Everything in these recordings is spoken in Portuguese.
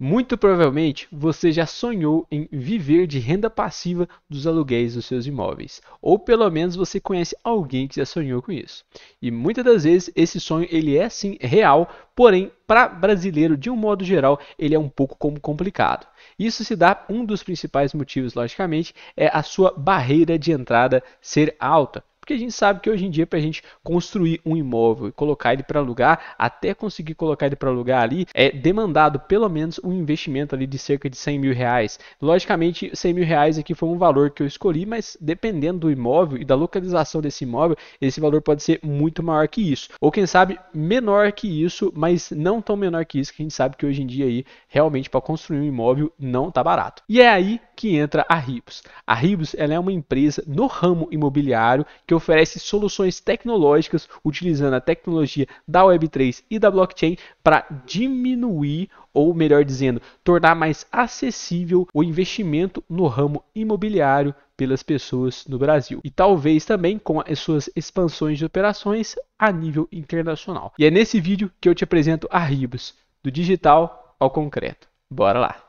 Muito provavelmente você já sonhou em viver de renda passiva dos aluguéis dos seus imóveis, ou pelo menos você conhece alguém que já sonhou com isso. E muitas das vezes esse sonho ele é sim real, porém para brasileiro de um modo geral ele é um pouco como complicado. Isso se dá um dos principais motivos, logicamente, é a sua barreira de entrada ser alta. Porque a gente sabe que hoje em dia, para a gente construir um imóvel e colocar ele para alugar, até conseguir colocar ele para alugar ali, é demandado pelo menos um investimento ali de cerca de 100 mil reais. Logicamente, 100 mil reais aqui foi um valor que eu escolhi, mas dependendo do imóvel e da localização desse imóvel, esse valor pode ser muito maior que isso. Ou quem sabe menor que isso, mas não tão menor que isso, que a gente sabe que hoje em dia aí, realmente para construir um imóvel não tá barato. E é aí que entra a Ribos. A Ribos é uma empresa no ramo imobiliário que oferece soluções tecnológicas utilizando a tecnologia da Web3 e da blockchain para diminuir ou melhor dizendo, tornar mais acessível o investimento no ramo imobiliário pelas pessoas no Brasil e talvez também com as suas expansões de operações a nível internacional. E é nesse vídeo que eu te apresento a Ribos, do digital ao concreto. Bora lá!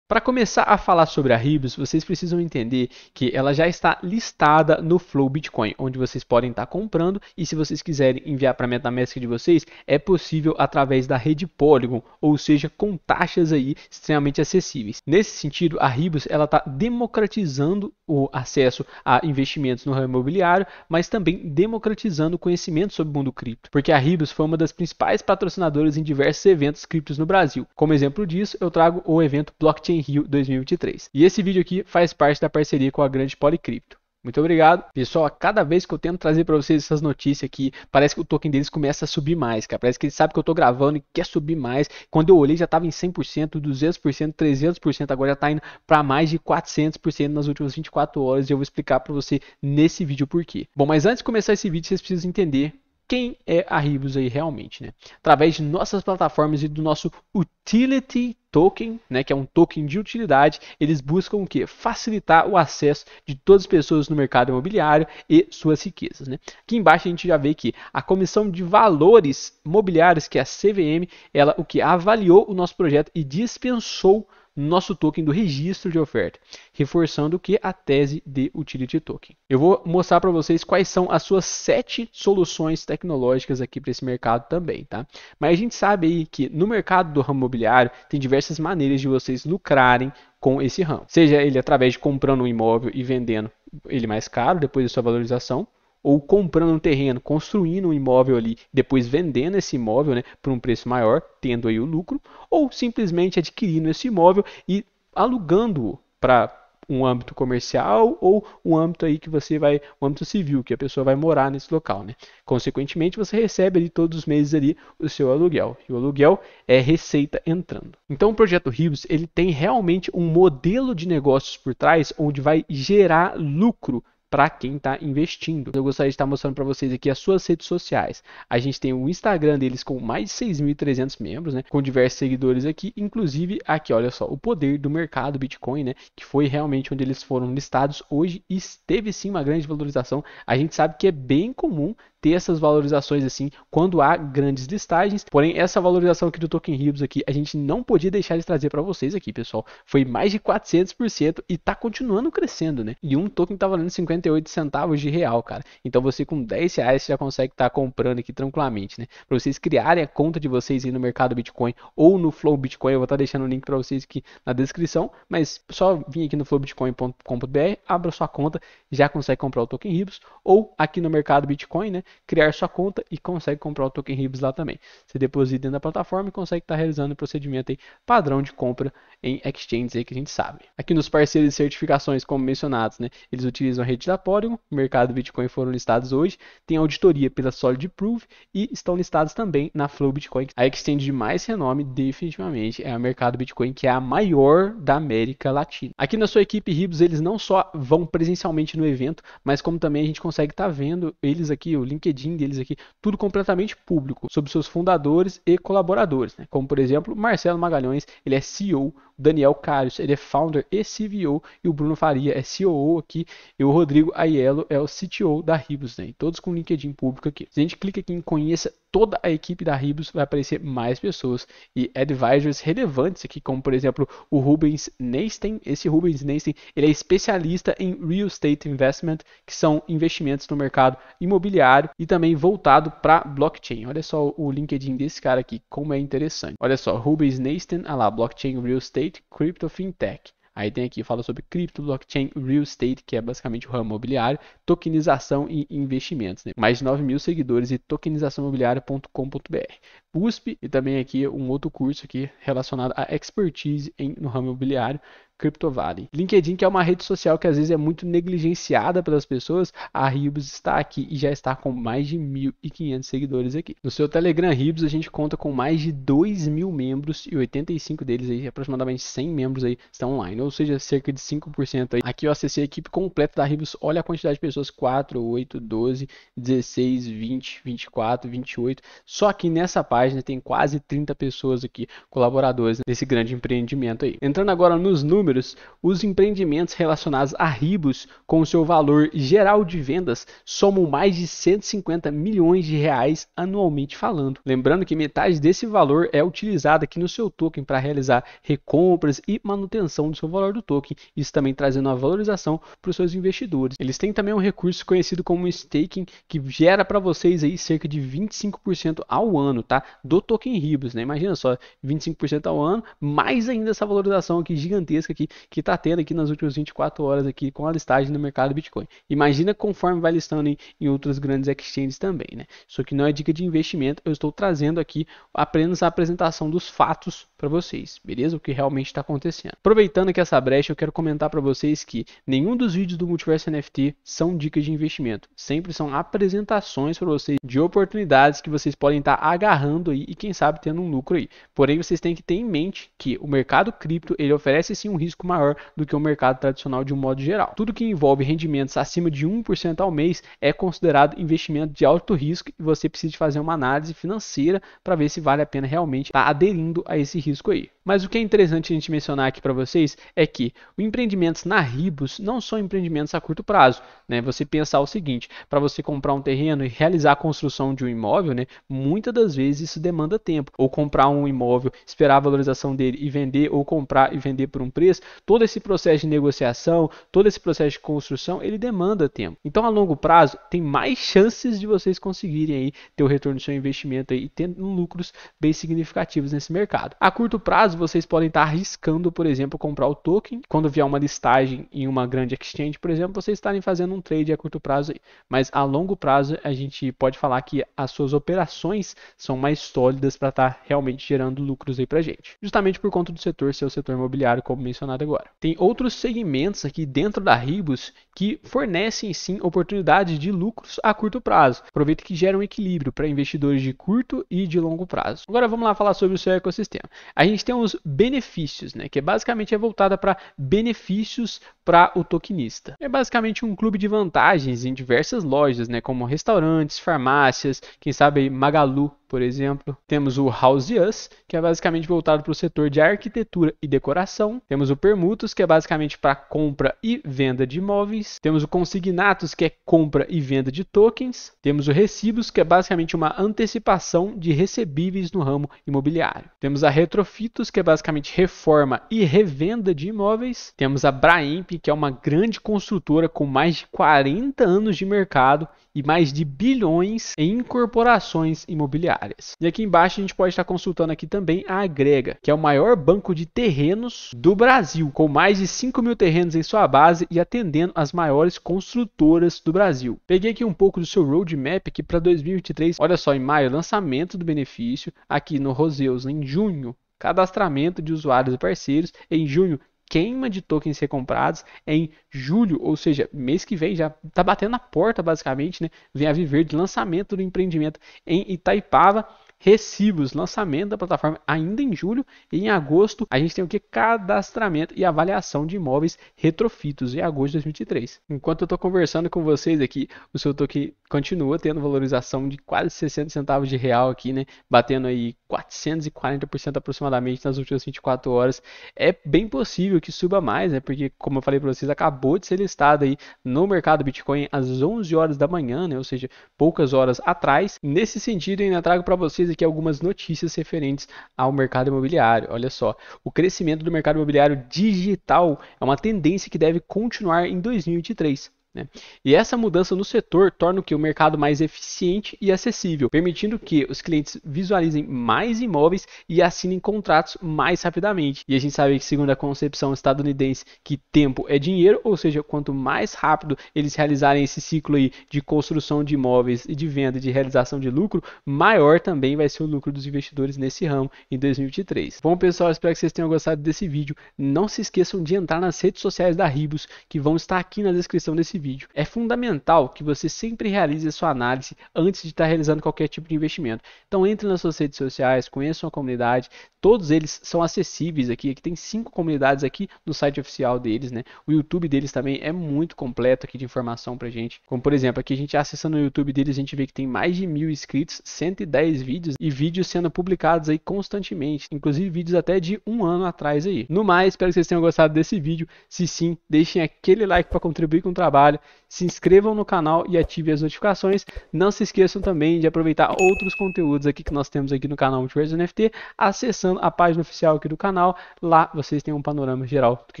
Para começar a falar sobre a Ribos, vocês precisam entender que ela já está listada no Flow Bitcoin, onde vocês podem estar tá comprando e se vocês quiserem enviar para a MetaMask de vocês, é possível através da rede Polygon, ou seja, com taxas aí extremamente acessíveis. Nesse sentido, a Ribos ela está democratizando o acesso a investimentos no ramo imobiliário, mas também democratizando o conhecimento sobre o mundo cripto, porque a Ribos foi uma das principais patrocinadoras em diversos eventos criptos no Brasil. Como exemplo disso, eu trago o evento Blockchain Rio 2023. E esse vídeo aqui faz parte da parceria com a Grande Policripto. Muito obrigado. Pessoal, a cada vez que eu tento trazer para vocês essas notícias aqui, parece que o token deles começa a subir mais, cara. Parece que eles sabem que eu tô gravando e quer subir mais. Quando eu olhei já tava em 100%, 200%, 300%, agora já tá indo para mais de 400% nas últimas 24 horas e eu vou explicar para você nesse vídeo por quê. Bom, mas antes de começar esse vídeo, vocês precisam entender quem é a Ribos aí realmente, né? Através de nossas plataformas e do nosso utility token, né, que é um token de utilidade, eles buscam o quê? Facilitar o acesso de todas as pessoas no mercado imobiliário e suas riquezas. Né? Aqui embaixo a gente já vê que a Comissão de Valores Mobiliários, que é a CVM, ela o que avaliou o nosso projeto e dispensou nosso token do registro de oferta, reforçando que a tese de utility token. Eu vou mostrar para vocês quais são as suas sete soluções tecnológicas aqui para esse mercado também, tá? Mas a gente sabe aí que no mercado do ramo imobiliário tem diversas maneiras de vocês lucrarem com esse ramo. Seja ele através de comprando um imóvel e vendendo ele mais caro depois da sua valorização, ou comprando um terreno, construindo um imóvel ali, depois vendendo esse imóvel né, por um preço maior, tendo aí o lucro, ou simplesmente adquirindo esse imóvel e alugando-o para um âmbito comercial ou um âmbito aí que você vai, um âmbito civil, que a pessoa vai morar nesse local, né? Consequentemente, você recebe ali todos os meses ali o seu aluguel. E o aluguel é receita entrando. Então, o projeto Rios, ele tem realmente um modelo de negócios por trás onde vai gerar lucro para quem está investindo. Eu gostaria de estar mostrando para vocês aqui as suas redes sociais. A gente tem o Instagram deles com mais de 6.300 membros, né, com diversos seguidores aqui, inclusive aqui, olha só, o poder do mercado Bitcoin, né, que foi realmente onde eles foram listados hoje e teve sim uma grande valorização. A gente sabe que é bem comum ter essas valorizações assim quando há grandes listagens. Porém, essa valorização aqui do Token Ribs aqui, a gente não podia deixar de trazer para vocês aqui, pessoal. Foi mais de 400% e está continuando crescendo, né? E um token está valendo 50 58 centavos de real, cara. Então você com 10 reais já consegue estar tá comprando aqui tranquilamente, né? Para vocês criarem a conta de vocês aí no mercado Bitcoin ou no Flow Bitcoin, eu vou estar tá deixando o link para vocês aqui na descrição, mas só vir aqui no flowbitcoin.com.br, abra sua conta, já consegue comprar o token Ribs ou aqui no mercado Bitcoin, né? Criar sua conta e consegue comprar o token Ribs lá também. Você deposita dentro da plataforma e consegue estar tá realizando o procedimento aí, padrão de compra em exchanges aí que a gente sabe. Aqui nos parceiros de certificações, como mencionados, né? Eles utilizam a rede da Polygon, mercado Bitcoin foram listados hoje, tem auditoria pela Solid Proof e estão listados também na Flow Bitcoin. A exchange de mais renome definitivamente é a mercado Bitcoin, que é a maior da América Latina. Aqui na sua equipe Ribos, eles não só vão presencialmente no evento, mas como também a gente consegue estar tá vendo eles aqui, o LinkedIn deles aqui, tudo completamente público, sobre seus fundadores e colaboradores, né? como por exemplo Marcelo Magalhães, ele é CEO, Daniel Carlos ele é founder e CVO, e o Bruno Faria é COO aqui, e o Rodrigo Rodrigo Aiello é o CTO da Ribos, né? todos com LinkedIn público aqui. Se a gente clica aqui em conheça toda a equipe da Ribos, vai aparecer mais pessoas e advisors relevantes aqui, como por exemplo o Rubens Neisten. Esse Rubens Neisten, ele é especialista em Real Estate Investment, que são investimentos no mercado imobiliário e também voltado para blockchain. Olha só o LinkedIn desse cara aqui, como é interessante. Olha só, Rubens Neisten, ah lá, blockchain, real estate, crypto, fintech. Aí tem aqui, fala sobre cripto, blockchain, real estate, que é basicamente o ramo imobiliário, tokenização e investimentos. Né? Mais de 9 mil seguidores e tokenizaçãoimobiliária.com.br. USP e também aqui um outro curso aqui relacionado à expertise em, no ramo imobiliário, Crypto LinkedIn, que é uma rede social que às vezes é muito negligenciada pelas pessoas, a Ribos está aqui e já está com mais de 1.500 seguidores aqui. No seu Telegram Ribos, a gente conta com mais de 2 mil membros e 85 deles, aí, aproximadamente 100 membros aí, estão online, ou seja, cerca de 5% aí. Aqui eu acessei a equipe completa da Ribos, olha a quantidade de pessoas, 4, 8, 12, 16, 20, 24, 28, só que nessa página tem quase 30 pessoas aqui, colaboradores desse grande empreendimento aí. Entrando agora nos números, números, os empreendimentos relacionados a Ribos, com seu valor geral de vendas, somam mais de 150 milhões de reais anualmente falando. Lembrando que metade desse valor é utilizada aqui no seu token para realizar recompras e manutenção do seu valor do token, isso também trazendo uma valorização para os seus investidores. Eles têm também um recurso conhecido como staking, que gera para vocês aí cerca de 25% ao ano, tá? Do token Ribos, né? Imagina só, 25% ao ano, mais ainda essa valorização aqui gigantesca aqui que está tendo aqui nas últimas 24 horas aqui com a listagem no mercado Bitcoin. Imagina conforme vai listando em, em outras grandes exchanges também, né? Isso aqui não é dica de investimento, eu estou trazendo aqui apenas a apresentação dos fatos para vocês, beleza? O que realmente está acontecendo. Aproveitando que essa brecha, eu quero comentar para vocês que nenhum dos vídeos do Multiverso NFT são dicas de investimento, sempre são apresentações para vocês de oportunidades que vocês podem estar tá agarrando aí e quem sabe tendo um lucro aí. Porém, vocês têm que ter em mente que o mercado cripto, ele oferece sim um risco risco maior do que o mercado tradicional de um modo geral. Tudo que envolve rendimentos acima de 1% ao mês é considerado investimento de alto risco e você precisa fazer uma análise financeira para ver se vale a pena realmente estar tá aderindo a esse risco aí. Mas o que é interessante a gente mencionar aqui para vocês é que os empreendimentos na Ribos não são empreendimentos a curto prazo. Né? Você pensar o seguinte: para você comprar um terreno e realizar a construção de um imóvel, né, muitas das vezes isso demanda tempo. Ou comprar um imóvel, esperar a valorização dele e vender, ou comprar e vender por um preço. Todo esse processo de negociação, todo esse processo de construção, ele demanda tempo. Então, a longo prazo, tem mais chances de vocês conseguirem aí ter o retorno do seu investimento aí, e terem lucros bem significativos nesse mercado. A curto prazo, vocês podem estar arriscando, por exemplo, comprar o token. Quando vier uma listagem em uma grande exchange, por exemplo, vocês estarem fazendo um trade a curto prazo. Mas a longo prazo, a gente pode falar que as suas operações são mais sólidas para estar tá realmente gerando lucros aí para gente. Justamente por conta do setor ser o setor imobiliário, como mencionado agora. Tem outros segmentos aqui dentro da Ribos que fornecem sim oportunidades de lucros a curto prazo. Aproveita que gera um equilíbrio para investidores de curto e de longo prazo. Agora vamos lá falar sobre o seu ecossistema. A gente tem os benefícios, né, que é basicamente é voltada para benefícios para o tokenista. É basicamente um clube de vantagens em diversas lojas, né, como restaurantes, farmácias, quem sabe Magalu, por exemplo. Temos o House Us, que é basicamente voltado para o setor de arquitetura e decoração. Temos o Permutos, que é basicamente para compra e venda de imóveis. Temos o Consignatos, que é compra e venda de tokens. Temos o Recibos, que é basicamente uma antecipação de recebíveis no ramo imobiliário. Temos a Retrofitos, que é basicamente reforma e revenda de imóveis. Temos a Braimp, que é uma grande construtora com mais de 40 anos de mercado e mais de bilhões em incorporações imobiliárias. E aqui embaixo a gente pode estar consultando aqui também a Agrega, que é o maior banco de terrenos do Brasil, com mais de 5 mil terrenos em sua base e atendendo as maiores construtoras do Brasil. Peguei aqui um pouco do seu roadmap aqui para 2023. Olha só, em maio, lançamento do benefício, aqui no Roseus em junho, cadastramento de usuários e parceiros. Em junho, queima de tokens recomprados comprados em julho, ou seja, mês que vem já está batendo na porta basicamente, né? Vem a viver de lançamento do empreendimento em Itaipava recibos, lançamento da plataforma ainda em julho e em agosto a gente tem o que? Cadastramento e avaliação de imóveis retrofitos em agosto de 2023. Enquanto eu estou conversando com vocês aqui, o seu toque continua tendo valorização de quase 60 centavos de real aqui, né? Batendo aí 440% aproximadamente nas últimas 24 horas. É bem possível que suba mais, né? Porque, como eu falei para vocês, acabou de ser listado aí no mercado Bitcoin às 11 horas da manhã, né? Ou seja, poucas horas atrás. Nesse sentido, eu ainda trago para vocês traz aqui é algumas notícias referentes ao mercado imobiliário. Olha só, o crescimento do mercado imobiliário digital é uma tendência que deve continuar em 2023. Né? E essa mudança no setor torna o que o mercado mais eficiente e acessível, permitindo que os clientes visualizem mais imóveis e assinem contratos mais rapidamente. E a gente sabe que segundo a concepção estadunidense que tempo é dinheiro, ou seja, quanto mais rápido eles realizarem esse ciclo aí de construção de imóveis e de venda e de realização de lucro, maior também vai ser o lucro dos investidores nesse ramo em 2023. Bom pessoal, espero que vocês tenham gostado desse vídeo. Não se esqueçam de entrar nas redes sociais da Ribos que vão estar aqui na descrição desse vídeo, é fundamental que você sempre realize a sua análise antes de estar realizando qualquer tipo de investimento. Então entre nas suas redes sociais, conheça uma comunidade, todos eles são acessíveis aqui, aqui tem cinco comunidades aqui no site oficial deles, né? O YouTube deles também é muito completo aqui de informação pra gente. Como por exemplo, aqui a gente acessando o YouTube deles, a gente vê que tem mais de mil inscritos, 110 vídeos e vídeos sendo publicados aí constantemente, inclusive vídeos até de um ano atrás aí. No mais, espero que vocês tenham gostado desse vídeo. Se sim, deixem aquele like para contribuir com o trabalho trabalho. Se inscrevam no canal e ativem as notificações. Não se esqueçam também de aproveitar outros conteúdos aqui que nós temos aqui no canal Multiverso NFT, acessando a página oficial aqui do canal. Lá vocês têm um panorama geral do que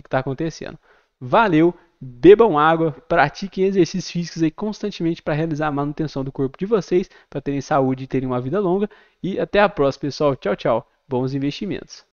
está acontecendo. Valeu! bebam água, pratiquem exercícios físicos aí constantemente para realizar a manutenção do corpo de vocês, para terem saúde e terem uma vida longa. E até a próxima, pessoal. Tchau, tchau. Bons investimentos.